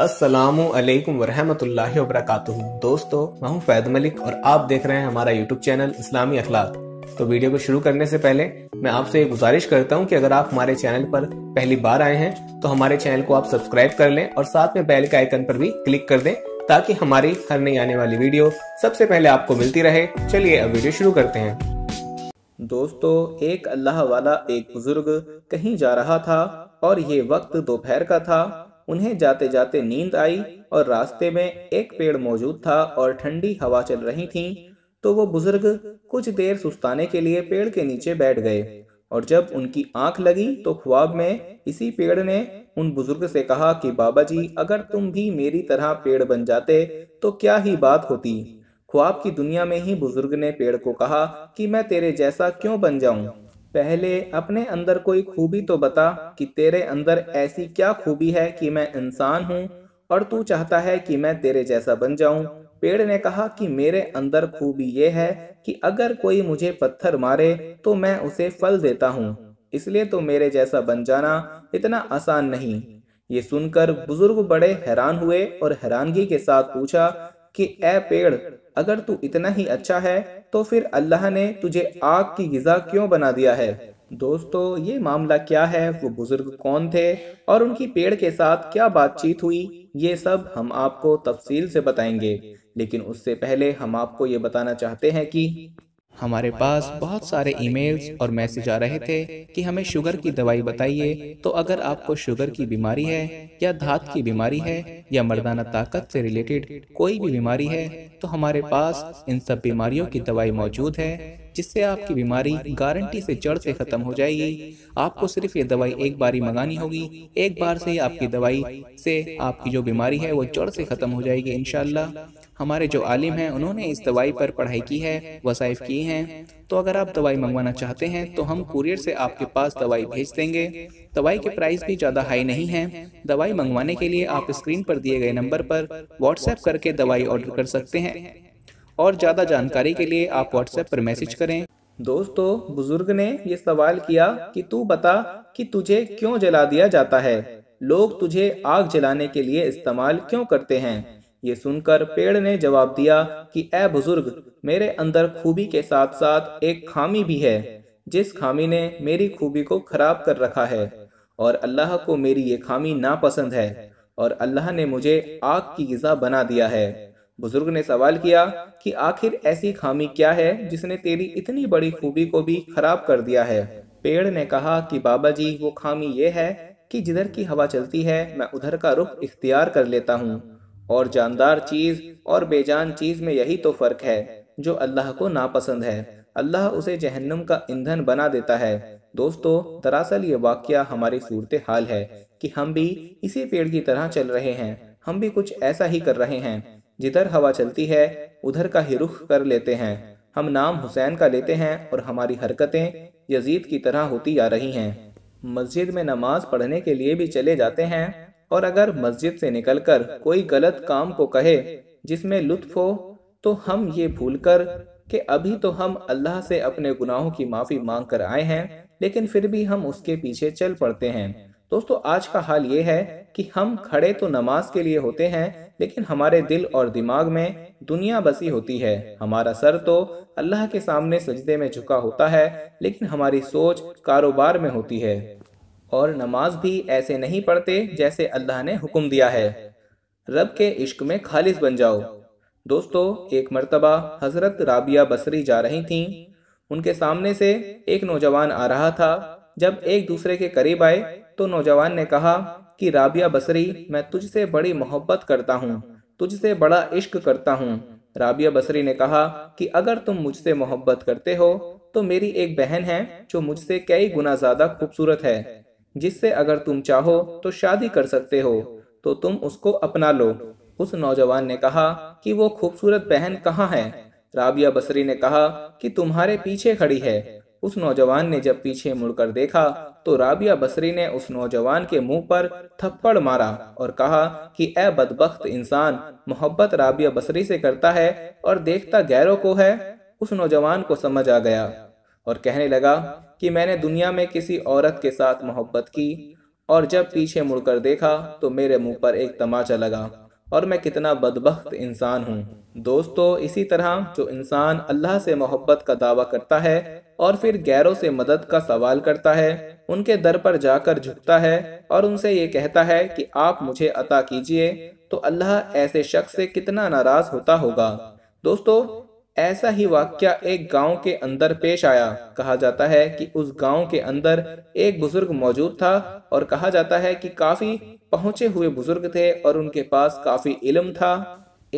असलकम वरहमल वरक दोस्तों मैं हूं फैद मलिक और आप देख रहे हैं हमारा यूट्यूब चैनल इस्लामी अखलाक तो वीडियो को शुरू करने से पहले मैं आपसे गुजारिश करता हूं कि अगर आप हमारे चैनल पर पहली बार आए हैं तो हमारे चैनल को आप सब्सक्राइब कर लें और साथ में बेल के आइकन पर भी क्लिक कर दें ताकि हमारी हर नई आने वाली वीडियो सबसे पहले आपको मिलती रहे चलिए अब वीडियो शुरू करते हैं दोस्तों एक अल्लाह वाला एक बुजुर्ग कहीं जा रहा था और ये वक्त दोपहर का था उन्हें जाते जाते नींद आई और रास्ते में एक पेड़ मौजूद था और ठंडी हवा चल रही थी तो वो बुजुर्ग कुछ देर सुस्ताने के लिए पेड़ के नीचे बैठ गए और जब उनकी आंख लगी तो ख्वाब में इसी पेड़ ने उन बुजुर्ग से कहा कि बाबा जी अगर तुम भी मेरी तरह पेड़ बन जाते तो क्या ही बात होती ख्वाब की दुनिया में ही बुजुर्ग ने पेड़ को कहा कि मैं तेरे जैसा क्यों बन जाऊं पहले अपने अंदर कोई खूबी तो बता कि तेरे अंदर ऐसी क्या खूबी है कि मैं इंसान हूँ और तू चाहता है कि मैं तेरे जैसा बन जाऊं पेड़ ने कहा कि मेरे अंदर खूबी ये है कि अगर कोई मुझे पत्थर मारे तो मैं उसे फल देता हूँ इसलिए तो मेरे जैसा बन जाना इतना आसान नहीं ये सुनकर बुजुर्ग बड़े हैरान हुए और हैरानगी के साथ पूछा कि ए पेड़ अगर तू इतना ही अच्छा है तो फिर अल्लाह ने तुझे आग की गजा क्यों बना दिया है दोस्तों ये मामला क्या है वो बुजुर्ग कौन थे और उनकी पेड़ के साथ क्या बातचीत हुई ये सब हम आपको तफसील से बताएंगे लेकिन उससे पहले हम आपको ये बताना चाहते हैं कि हमारे पास बहुत सारे ईमेल्स और मैसेज आ रहे थे कि हमें शुगर की दवाई बताइए तो, तो अगर आपको शुगर की बीमारी है या धात की बीमारी है या मर्दाना ताकत से रिलेटेड कोई भी बीमारी है तो हमारे तो पास इन सब बीमारियों की दवाई मौजूद है जिससे आपकी बीमारी गारंटी से जड़ से खत्म हो जाएगी आपको सिर्फ ये दवाई एक बार ही मंगानी होगी एक बार से आपकी दवाई से आपकी जो बीमारी है वो जड़ से खत्म हो जाएगी इनशाला हमारे जो आलिम हैं उन्होंने इस दवाई पर पढ़ाई की है वसाइफ की हैं तो अगर आप दवाई मंगवाना चाहते हैं तो हम कुरियर से आपके पास दवाई भेज देंगे दवाई के प्राइस भी ज़्यादा हाई नहीं है दवाई मंगवाने के लिए आप स्क्रीन पर दिए गए नंबर पर व्हाट्सएप करके दवाई ऑर्डर कर सकते हैं और ज़्यादा जानकारी के लिए आप व्हाट्सएप पर मैसेज करें दोस्तों बुजुर्ग ने ये सवाल किया कि तू बता कि तुझे क्यों जला दिया जाता है लोग तुझे आग जलाने के लिए इस्तेमाल क्यों करते हैं ये सुनकर पेड़ ने जवाब दिया कि ए बुजुर्ग मेरे अंदर खूबी के साथ साथ एक खामी भी है जिस खामी ने मेरी खूबी को खराब कर रखा है और अल्लाह को मेरी ये खामी नापसंद है और अल्लाह ने मुझे आग की गज़ा बना दिया है बुजुर्ग ने सवाल किया कि आखिर ऐसी खामी क्या है जिसने तेरी इतनी बड़ी खूबी को भी खराब कर दिया है पेड़ ने कहा कि बाबा जी वो खामी ये है कि जिधर की हवा चलती है मैं उधर का रुख इख्तियार कर लेता हूँ और जानदार चीज और बेजान चीज में यही तो फर्क है जो अल्लाह को नापसंद है अल्लाह उसे जहन्नम का ईंधन बना देता है दोस्तों दरअसल ये वाक्य हमारी सूरत हाल है कि हम भी इसी पेड़ की तरह चल रहे हैं हम भी कुछ ऐसा ही कर रहे हैं जिधर हवा चलती है उधर का ही रुख कर लेते हैं हम नाम हुसैन का लेते हैं और हमारी हरकतें यजीद की तरह होती जा रही हैं मस्जिद में नमाज पढ़ने के लिए भी चले जाते हैं और अगर मस्जिद से निकलकर कोई गलत काम को कहे जिसमें लुत्फ हो तो हम ये भूलकर कि अभी तो हम अल्लाह से अपने गुनाहों की माफ़ी मांग कर आए हैं लेकिन फिर भी हम उसके पीछे चल पड़ते हैं दोस्तों आज का हाल ये है कि हम खड़े तो नमाज के लिए होते हैं लेकिन हमारे दिल और दिमाग में दुनिया बसी होती है हमारा सर तो अल्लाह के सामने सजदे में झुका होता है लेकिन हमारी सोच कारोबार में होती है और नमाज भी ऐसे नहीं पढ़ते जैसे अल्लाह ने हुक्म दिया है रब के इश्क में खालिज बन जाओ दोस्तों एक मरतबा हजरत राबिया बसरी जा रही थी उनके सामने से एक नौजवान आ रहा था जब एक दूसरे के करीब आए तो नौजवान ने कहा कि राबिया बसरी मैं तुझसे बड़ी मोहब्बत करता हूँ तुझसे बड़ा इश्क करता हूँ राबिया बसरी ने कहा कि अगर तुम मुझसे मोहब्बत करते हो तो मेरी एक बहन है जो मुझसे कई गुना ज्यादा खूबसूरत है जिससे अगर तुम चाहो तो शादी कर सकते हो तो तुम उसको अपना लो उस नौजवान ने कहा कि वो खूबसूरत बहन कहाँ है राबिया बसरी ने कहा कि तुम्हारे पीछे खड़ी है उस नौजवान ने जब पीछे मुड़कर देखा तो राबिया बसरी ने उस नौजवान के मुंह पर थप्पड़ मारा और कहा कि ए बदबख्त इंसान मोहब्बत राबिया बसरी से करता है और देखता गैरों को है उस नौजवान को समझ आ गया और कहने लगा कि मैंने दुनिया में किसी औरत के साथ मोहब्बत की और जब पीछे मुड़कर देखा तो मेरे मुंह पर एक तमाचा लगा और मैं कितना बदबख्त इंसान हूँ दोस्तों इसी तरह जो इंसान अल्लाह से मोहब्बत का दावा करता है और फिर गैरों से मदद का सवाल करता है उनके दर पर जाकर झुकता है और उनसे ये कहता है कि आप मुझे अता कीजिए तो अल्लाह ऐसे शख्स से कितना नाराज होता होगा दोस्तों ऐसा ही वाक्य एक गांव के अंदर पेश आया कहा जाता है कि उस गांव के अंदर एक बुजुर्ग मौजूद था और कहा जाता है कि काफी पहुंचे हुए बुजुर्ग थे और उनके पास काफी इलम था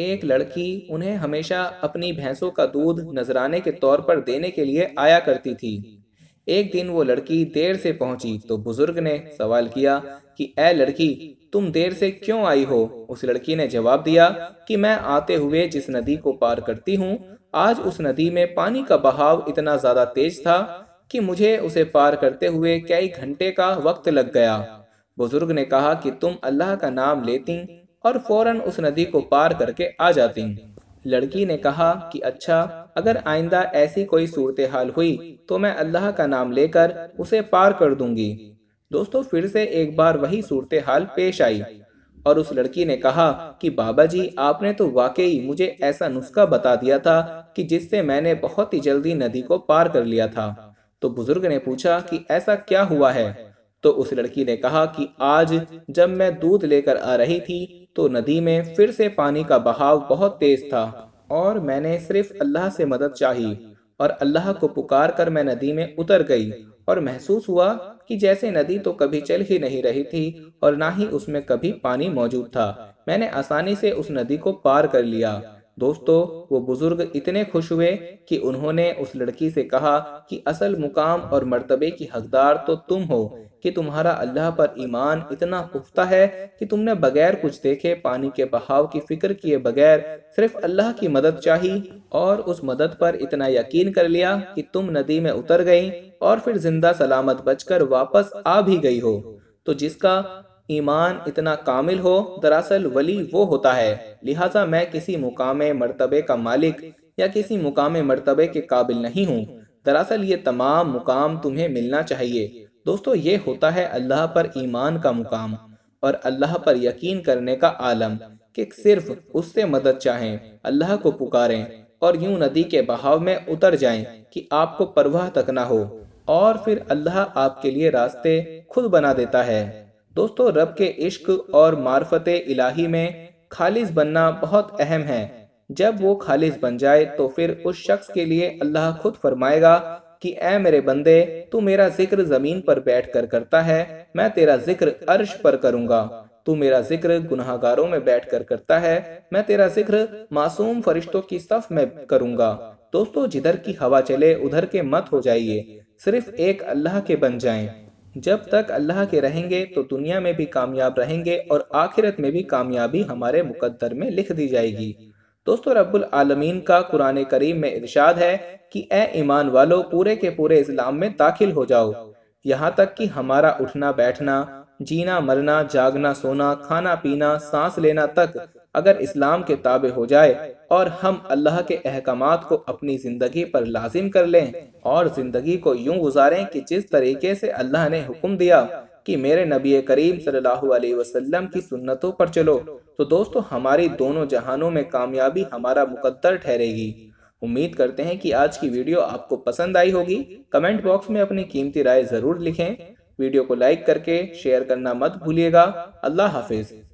एक लड़की उन्हें हमेशा अपनी भैंसों का दूध नजराने के तौर पर देने के लिए आया करती थी एक दिन वो लड़की देर से पहुंची तो बुजुर्ग ने सवाल किया कि ए लड़की तुम देर से क्यों आई हो उस लड़की ने जवाब दिया कि मैं आते हुए जिस नदी को पार करती हूँ आज उस नदी में पानी का बहाव इतना ज्यादा तेज था कि मुझे उसे पार करते हुए कई घंटे का वक्त लग गया बुजुर्ग ने कहा कि तुम अल्लाह का नाम लेती और फौरन उस नदी को पार करके आ जाती लड़की ने कहा कि अच्छा अगर आइंदा ऐसी कोई सूरत हाल हुई तो मैं अल्लाह का नाम लेकर उसे पार कर दूंगी दोस्तों फिर से एक बार वही सूरत हाल पेश आई और उस लड़की ने कहा कि बाबा जी आपने तो वाकई मुझे ऐसा नुस्खा बता दिया था कि जिससे मैंने बहुत ही जल्दी नदी को पार कर लिया था तो बुजुर्ग ने पूछा कि ऐसा क्या हुआ है तो उस लड़की ने कहा कि आज जब मैं दूध लेकर आ रही थी तो नदी में फिर से पानी का बहाव बहुत तेज था और मैंने सिर्फ अल्लाह से मदद चाही और अल्लाह को पुकार कर मैं नदी में उतर गई और महसूस हुआ कि जैसे नदी तो कभी चल ही नहीं रही थी और ना ही उसमें कभी पानी मौजूद था मैंने आसानी से उस नदी को पार कर लिया दोस्तों वो बुजुर्ग इतने खुश हुए कि उन्होंने उस लड़की से कहा कि असल मुकाम और मर्तबे की हकदार तो तुम हो कि तुम्हारा अल्लाह पर ईमान इतना पुख्ता है कि तुमने बगैर कुछ देखे पानी के बहाव की फिक्र किए बगैर सिर्फ अल्लाह की मदद चाही और उस मदद पर इतना यकीन कर लिया कि तुम नदी में उतर गई और फिर जिंदा सलामत बचकर वापस आ भी गई हो तो जिसका ईमान इतना कामिल हो दरअसल वली वो होता है लिहाजा मैं किसी मुकाम मरतबे का मालिक या किसी मुकाम मरतबे के काबिल नहीं हूँ दरअसल ये तमाम मुकाम तुम्हें मिलना चाहिए दोस्तों ये होता है अल्लाह पर ईमान का मुकाम और अल्लाह पर यकीन करने का आलम कि सिर्फ उससे मदद चाहें अल्लाह को पुकारें और यूं नदी के बहाव में उतर जाएं कि आपको परवाह तक ना हो और फिर अल्लाह आपके लिए रास्ते खुद बना देता है दोस्तों रब के इश्क और मार्फत इलाही में खालिज बनना बहुत अहम है जब वो खालिज बन जाए तो फिर उस शख्स के लिए अल्लाह खुद फरमाएगा कि ऐ मेरे बंदे तू मेरा जिक्र जमीन पर बैठ कर करता है मैं तेरा जिक्र अर्श पर करूंगा तू मेरा जिक्र गुनाहगारों में बैठ कर करता है मैं तेरा जिक्र मासूम फरिश्तों की सफ में करूंगा दोस्तों जिधर की हवा चले उधर के मत हो जाइए सिर्फ एक अल्लाह के बन जाएं। जब तक अल्लाह के रहेंगे तो दुनिया में भी कामयाब रहेंगे और आखिरत में भी कामयाबी हमारे मुकद्दर में लिख दी जाएगी दोस्तों रब्बुल आलमीन का कुरान करीम में इरशाद है कि ए ईमान वालों पूरे के पूरे इस्लाम में दाखिल हो जाओ यहाँ तक कि हमारा उठना बैठना जीना मरना जागना सोना खाना पीना सांस लेना तक अगर इस्लाम के ताबे हो जाए और हम अल्लाह के अहकाम को अपनी ज़िंदगी पर लाजिम कर लें और ज़िंदगी को यूं गुजारें कि जिस तरीके से अल्लाह ने हुक्म दिया कि मेरे नबी करीम सल्लल्लाहु अलैहि वसल्लम की सुन्नतों पर चलो तो दोस्तों हमारी दोनों जहानों में कामयाबी हमारा मुकद्दर ठहरेगी उम्मीद करते हैं कि आज की वीडियो आपको पसंद आई होगी कमेंट बॉक्स में अपनी कीमती राय ज़रूर लिखें वीडियो को लाइक करके शेयर करना मत भूलिएगा अल्लाह हाफिज़